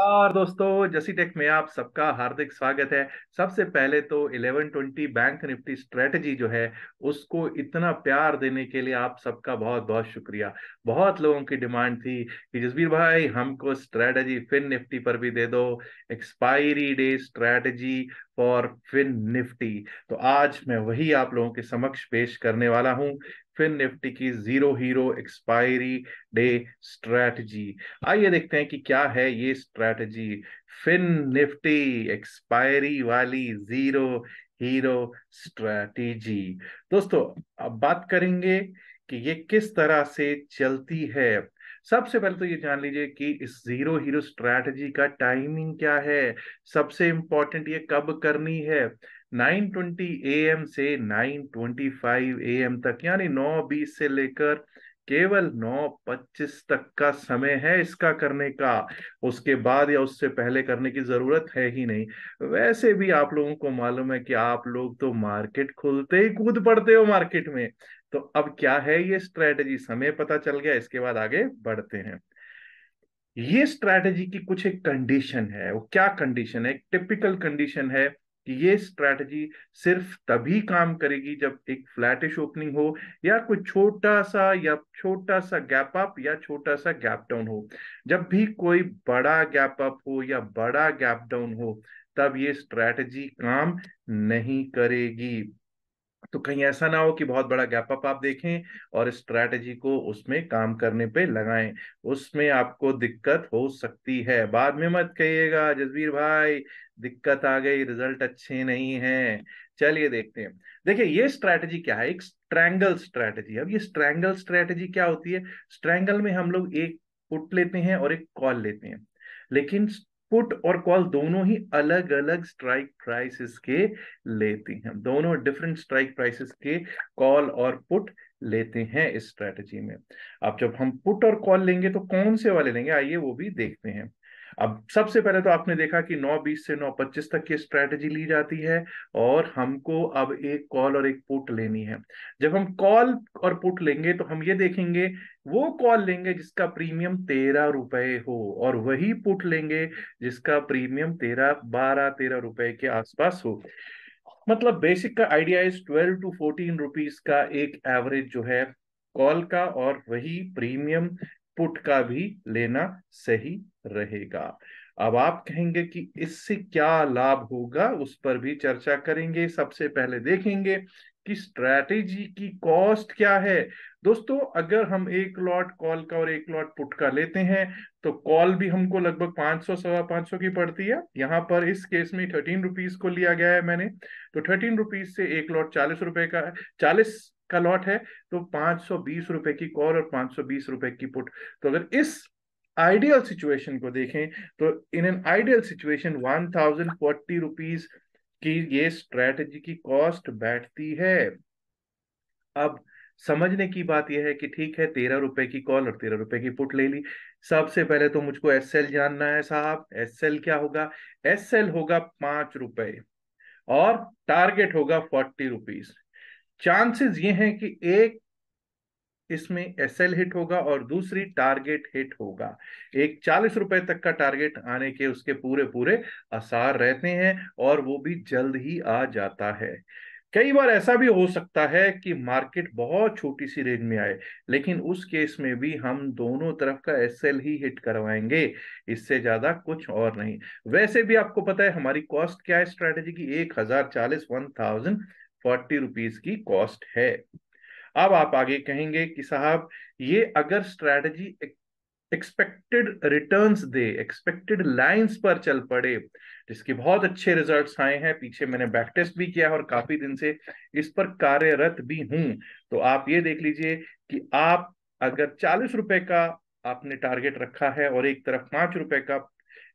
और दोस्तों जसी टेक में आप सबका हार्दिक स्वागत है सबसे पहले तो 1120 बैंक निफ्टी स्ट्रेटजी जो है उसको इतना प्यार देने के लिए आप सबका बहुत बहुत शुक्रिया बहुत लोगों की डिमांड थी कि जसबीर भाई हमको स्ट्रेटजी फिन निफ्टी पर भी दे दो expiry day strategy for Fin Nifty तो आज मैं वही आप लोगों के समक्ष पेश करने वाला हूँ फिन निफ्टी की zero hero expiry day strategy आइए देखते हैं कि क्या है ये स्ट्रेटजी फिन निफ्टी एक्सपायरी वाली जीरो हीरो स्ट्रेटजी दोस्तों अब बात करेंगे कि ये किस तरह से चलती है सबसे पहले तो ये जान लीजिए कि इस जीरो हीरो स्ट्रेटजी का टाइमिंग क्या है सबसे इंपॉर्टेंट ये कब करनी है 9:20 एम से 9:25 एम तक यानी 9:20 से लेकर केवल 9:25 तक का समय है इसका करने का उसके बाद या उससे पहले करने की जरूरत है ही नहीं वैसे भी आप लोगों को मालूम है कि आप लोग तो मार्केट खुलते ही कूद पड़ते हो मार्केट में तो अब क्या है ये स्ट्रेटजी समय पता चल गया इसके बाद आगे बढ़ते हैं ये स्ट्रैटेजी की कुछ एक कंडीशन है वो क्या कंडीशन है एक टिपिकल कंडीशन है कि ये स्ट्रैटेजी सिर्फ तभी काम करेगी जब एक फ्लैटिश ओपनिंग हो या कोई छोटा सा या छोटा सा गैप अप या छोटा सा गैप डाउन हो जब भी कोई बड़ा गैप अप हो या बड़ा गैप डाउन हो तब ये स्ट्रैटेजी काम नहीं करेगी तो कहीं ऐसा ना हो कि बहुत बड़ा गैप अप आप देखें और स्ट्रैटेजी को उसमें काम करने पे लगाएं उसमें आपको दिक्कत हो सकती है बाद में मत कहिएगा जसवीर भाई दिक्कत आ गई रिजल्ट अच्छे नहीं है चलिए देखते हैं देखिए ये स्ट्रैटेजी क्या है एक स्ट्रैंगल स्ट्रैटेजी अब ये स्ट्रैंगल स्ट्रैटेजी क्या होती है स्ट्रैंगल में हम लोग एक पुट लेते हैं और एक कॉल लेते हैं लेकिन पुट और कॉल दोनों ही अलग अलग स्ट्राइक प्राइसेस के लेते हैं दोनों डिफरेंट स्ट्राइक प्राइसेस के कॉल और पुट लेते हैं इस स्ट्रेटजी में अब जब हम पुट और कॉल लेंगे तो कौन से वाले लेंगे आइए वो भी देखते हैं अब सबसे पहले तो आपने देखा कि 9.20 से 9.25 तक की स्ट्रेटजी ली जाती है और हमको अब एक कॉल और एक पुट लेनी है जब हम कॉल और पुट लेंगे तो हम ये देखेंगे वो कॉल लेंगे जिसका प्रीमियम तेरह रुपए हो और वही पुट लेंगे जिसका प्रीमियम तेरह बारह तेरह रुपए के आसपास हो मतलब बेसिक का idea is twelve to fourteen rupees का एक एवरेज जो है कॉल का और वही प्रीमियम पुट का भी लेना सही रहेगा अब आप कहेंगे कि इससे क्या लाभ होगा उस पर भी चर्चा करेंगे सबसे पहले देखेंगे कि स्ट्रैटेजी की कॉस्ट क्या है दोस्तों अगर हम एक लॉट कॉल का और एक लॉट पुट का लेते हैं तो कॉल भी हमको लगभग पांच सौ सवा पांच सौ की पड़ती है यहाँ पर इस केस में थर्टीन रुपीज को लिया गया है मैंने तो थर्टीन रुपीज से एक लॉट चालीस रुपए का चालीस का लॉट है तो पांच सौ बीस रुपए की कॉल और पांच सौ बीस रुपए की पुट तो अगर इस आइडियल सिचुएशन को देखें तो in an ideal situation one thousand forty rupees की ये स्ट्रेटजी की कॉस्ट बैठती है अब समझने की बात यह है कि ठीक है तेरह रुपए की कॉल और तेरह रुपए की पुट ले ली सबसे पहले तो मुझको एस एल जानना है साहब एस एल क्या होगा एस एल होगा पांच रुपए और टारगेट होगा फोर्टी रुपीज चांसेस ये हैं कि एक इसमें एस एल हिट होगा और दूसरी टारगेट हिट होगा एक चालीस रुपए तक का टारगेट आने के उसके पूरे पूरे आसार रहते हैं और वो भी जल्द ही आ जाता है कई बार ऐसा भी हो सकता है कि मार्केट बहुत छोटी सी रेंज में आए लेकिन उस केस में भी हम दोनों तरफ का एस ही हिट करवाएंगे इससे ज्यादा कुछ और नहीं वैसे भी आपको पता है हमारी कॉस्ट क्या है स्ट्रेटेजी की एक हजार चालीस वन थाउजेंड फोर्टी रुपीज की कॉस्ट है अब आप आगे कहेंगे कि साहब ये अगर स्ट्रेटजी एक्सपेक्टेड रिटर्न दे एक्सपेक्टेड लाइन्स पर चल पड़े जिसके बहुत अच्छे रिजल्ट आए हैं पीछे मैंने बैक टेस्ट भी किया और काफी दिन से इस पर कार्यरत भी हूं तो आप ये देख लीजिए कि आप अगर चालीस रुपए का आपने टारगेट रखा है और एक तरफ पांच रुपए का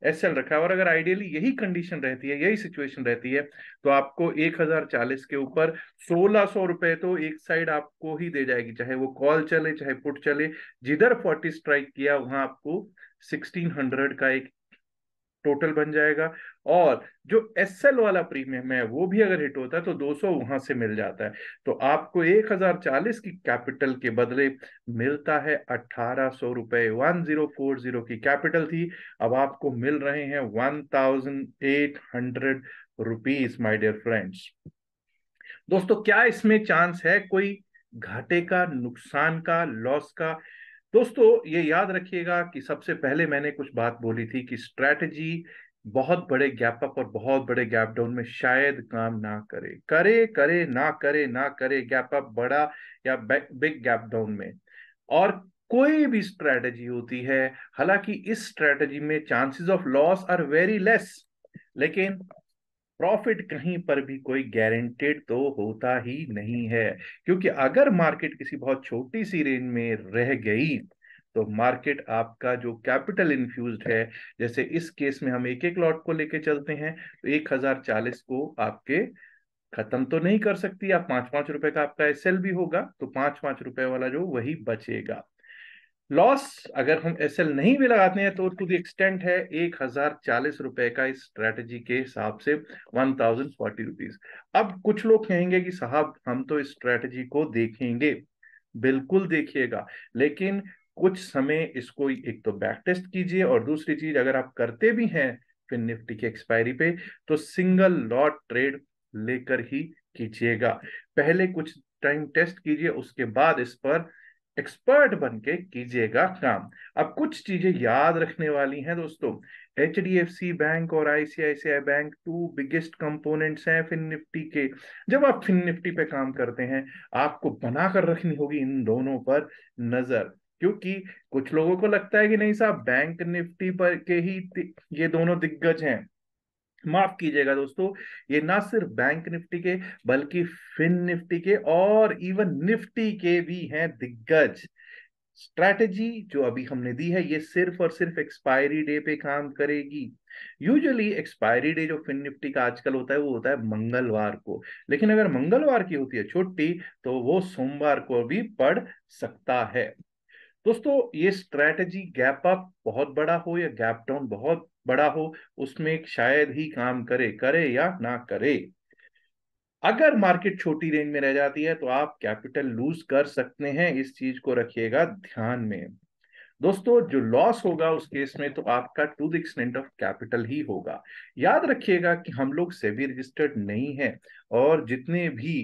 एस एल रखा है और अगर आइडियली यही कंडीशन रहती है यही सिचुएशन रहती है तो आपको एक हजार चालीस के ऊपर सोलह सौ रुपए तो एक साइड आपको ही दे जाएगी चाहे वो कॉल चले चाहे पुट चले जिधर फोर्टी स्ट्राइक किया वहां आपको सिक्सटीन हंड्रेड का एक टोटल बन जाएगा और जो एस एल वाला प्रीमियम है वो भी अगर हिट होता है तो 200 वहां से मिल जाता है तो आपको 1040 की कैपिटल के बदले मिलता है अठारह सौ रुपए वन जीरो फोर जीरो की कैपिटल थी अब आपको मिल रहे हैं one thousand eight hundred rupees my dear friends दोस्तों क्या इसमें चांस है कोई घाटे का नुकसान का लॉस का दोस्तों ये याद रखिएगा कि सबसे पहले मैंने कुछ बात बोली थी कि स्ट्रैटेजी बहुत बड़े गैप अप और बहुत बड़े गैप डाउन में शायद काम ना करे करे करे ना करे ना करे गैप अप बड़ा या बिग गैप डाउन में और कोई भी स्ट्रेटजी होती है हालांकि इस स्ट्रेटजी में chances of loss are very less लेकिन प्रॉफिट कहीं पर भी कोई गारंटेड तो होता ही नहीं है क्योंकि अगर मार्केट किसी बहुत छोटी सी रेंज में रह गई तो मार्केट आपका जो कैपिटल इन्फ्यूज है जैसे इस केस में हम एक एक लॉट को लेके चलते हैं तो एक हजार चालीस को आपके खत्म तो नहीं कर सकती आप पांच पांच रुपए का आपका एस भी होगा तो पांच पांच रुपए वाला जो वही बचेगा लॉस अगर हम एस नहीं भी लगाते हैं तो टू द एक्सटेंट है एक हजार चालीस रुपए का इस स्ट्रेटजी के हिसाब से वन थाउजेंड फोर्टी रुपीज अब कुछ लोग कहेंगे कि साहब हम तो इस स्ट्रेटजी को देखेंगे बिल्कुल देखिएगा लेकिन कुछ समय इसको एक तो बैक टेस्ट कीजिए और दूसरी चीज अगर आप करते भी हैं फिर निफ्टी की एक्सपायरी पे तो सिंगल लॉट ट्रेड लेकर ही कीजिएगा पहले कुछ टाइम टेस्ट कीजिए उसके बाद इस पर एक्सपर्ट बन के कीजिएगा काम अब कुछ चीजें याद रखने वाली हैं दोस्तों H D F C bank और ICICI bank two biggest components हैं फिन निफ्टी के जब आप फिन निफ्टी पे काम करते हैं आपको बनाकर रखनी होगी इन दोनों पर नजर क्योंकि कुछ लोगों को लगता है कि नहीं साहब बैंक निफ्टी पर के ही ये दोनों दिग्गज हैं माफ कीजिएगा दोस्तों ये ना सिर्फ बैंक निफ्टी के बल्कि फिन निफ्टी के और इवन निफ्टी के भी हैं दिग्गज स्ट्रैटेजी जो अभी हमने दी है ये सिर्फ और सिर्फ एक्सपायरी डे पे काम करेगी यूजुअली एक्सपायरी डे जो फिन निफ्टी का आजकल होता है वो होता है मंगलवार को लेकिन अगर मंगलवार की होती है छुट्टी तो वो सोमवार को भी पड़ सकता है दोस्तों ये स्ट्रैटेजी गैप अप बहुत बड़ा हो या गैप डाउन बहुत बड़ा हो उसमें शायद ही काम करे करे या ना करे अगर मार्केट छोटी रेंज में रह जाती है तो आप कैपिटल लूज कर सकते हैं इस चीज को रखिएगा ध्यान में दोस्तों जो लॉस होगा उस केस में तो आपका to the extent of capital ही होगा याद रखिएगा कि हम लोग सेबी रजिस्टर्ड नहीं है और जितने भी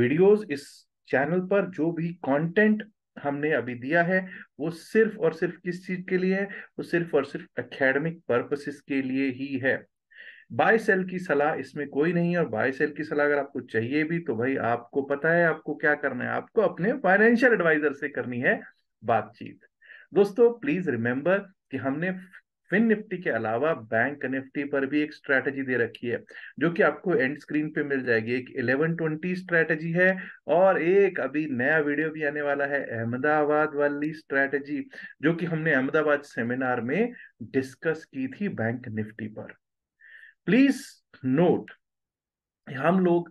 वीडियोस इस चैनल पर जो भी कंटेंट हमने अभी दिया है वो सिर्फ और सिर्फ किस चीज के लिए है वो सिर्फ और सिर्फ एकेडमिक पर्पसेस के लिए ही है बाय सेल की सलाह इसमें कोई नहीं है और बाय सेल की सलाह अगर आपको चाहिए भी तो भाई आपको पता है आपको क्या करना है आपको अपने फाइनेंशियल एडवाइजर से करनी है बातचीत दोस्तों प्लीज रिमेंबर कि हमने फिन निफ्टी के अलावा बैंक निफ्टी पर भी एक स्ट्रैटेजी दे रखी है जो कि आपको एंड स्क्रीन पे मिल जाएगी एक 1120 स्ट्रैटेजी है और एक अभी नया वीडियो भी आने वाला है अहमदाबाद वाली स्ट्रैटेजी जो कि हमने अहमदाबाद सेमिनार में डिस्कस की थी बैंक निफ्टी पर प्लीज नोट हम लोग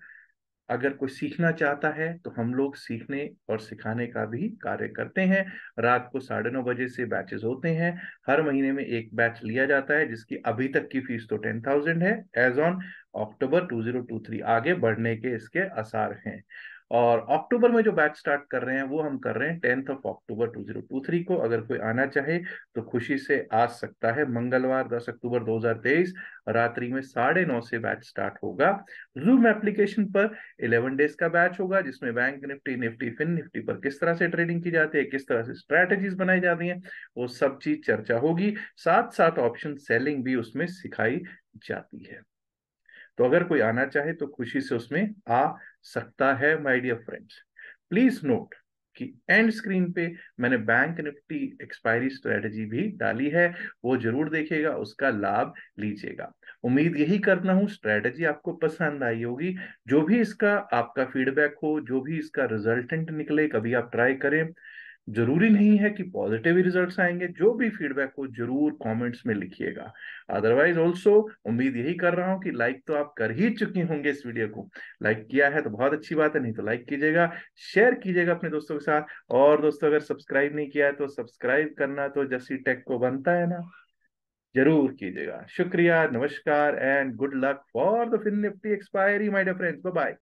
अगर कोई सीखना चाहता है तो हम लोग सीखने और सिखाने का भी कार्य करते हैं रात को साढ़े नौ बजे से बैचेस होते हैं हर महीने में एक बैच लिया जाता है जिसकी अभी तक की फीस तो टेन थाउजेंड है as on October two two zero three आगे बढ़ने के इसके आसार हैं और अक्टूबर में जो बैच स्टार्ट कर रहे हैं वो हम कर रहे हैं टेंथ ऑफ अक्टूबर थ्री को अगर कोई आना चाहे तो खुशी से आ सकता है मंगलवार दस अक्टूबर दो हजार तेईस रात्रि में साढ़े नौ से बैच स्टार्ट होगा जूम एप्लीकेशन पर इलेवन डेज का बैच होगा जिसमें Bank Nifty Nifty Fin Nifty पर किस तरह से ट्रेडिंग की जाती है किस तरह से स्ट्रैटेजीज बनाई जाती है वो सब चीज चर्चा होगी साथ साथ ऑप्शन सेलिंग भी उसमें सिखाई जाती है तो अगर कोई आना चाहे तो खुशी से उसमें आ सकता है my dear friends please note कि एंड स्क्रीन पे मैंने बैंक निफ्टी एक्सपायरी स्ट्रेटजी भी डाली है वो जरूर देखेगा उसका लाभ लीजिएगा उम्मीद यही करना हूं स्ट्रेटजी आपको पसंद आई होगी जो भी इसका आपका फीडबैक हो जो भी इसका रिजल्टेंट निकले कभी आप ट्राई करें जरूरी नहीं है कि पॉजिटिव ही रिजल्ट आएंगे जो भी फीडबैक हो जरूर कमेंट्स में लिखिएगा अदरवाइज ऑल्सो उम्मीद यही कर रहा हूँ कि लाइक तो आप कर ही चुके होंगे इस वीडियो को लाइक किया है तो बहुत अच्छी बात है नहीं तो लाइक कीजिएगा शेयर कीजिएगा अपने दोस्तों के साथ और दोस्तों अगर सब्सक्राइब नहीं किया है तो सब्सक्राइब करना तो जैसी टेक को बनता है ना जरूर कीजिएगा शुक्रिया नमस्कार and good luck for the Fin Nifty expiry my dear friends bye